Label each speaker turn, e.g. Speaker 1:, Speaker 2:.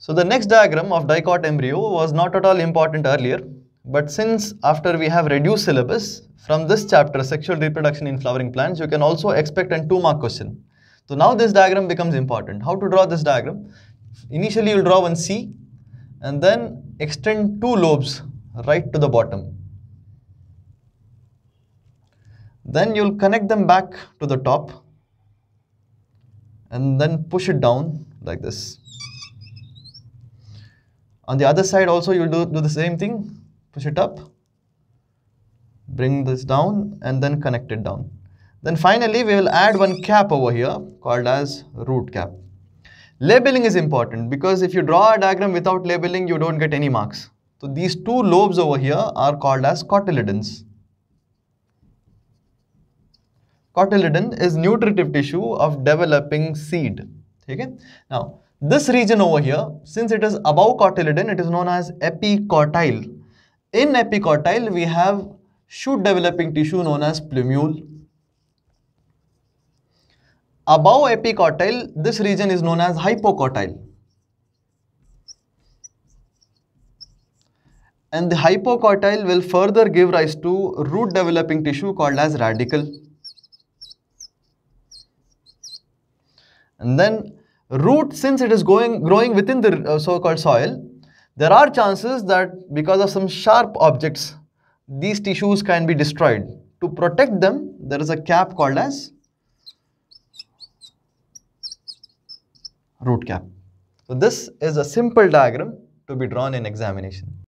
Speaker 1: So the next diagram of dicot embryo was not at all important earlier, but since after we have reduced syllabus from this chapter, sexual reproduction in flowering plants, you can also expect an two mark question. So now this diagram becomes important. How to draw this diagram? Initially you'll draw one C and then extend two lobes right to the bottom. Then you'll connect them back to the top and then push it down like this. On the other side also you do, do the same thing, push it up, bring this down and then connect it down. Then finally we will add one cap over here called as root cap. Labeling is important because if you draw a diagram without labeling you don't get any marks. So these two lobes over here are called as cotyledons. Cotyledon is nutritive tissue of developing seed. Okay? Now, this region over here, since it is above cotyledon, it is known as epicotyle. In epicotyle, we have shoot developing tissue known as plumule. Above epicotyle, this region is known as hypocotyle. And the hypocotyle will further give rise to root developing tissue called as radical. And then root since it is going growing within the uh, so-called soil there are chances that because of some sharp objects these tissues can be destroyed to protect them there is a cap called as root cap so this is a simple diagram to be drawn in examination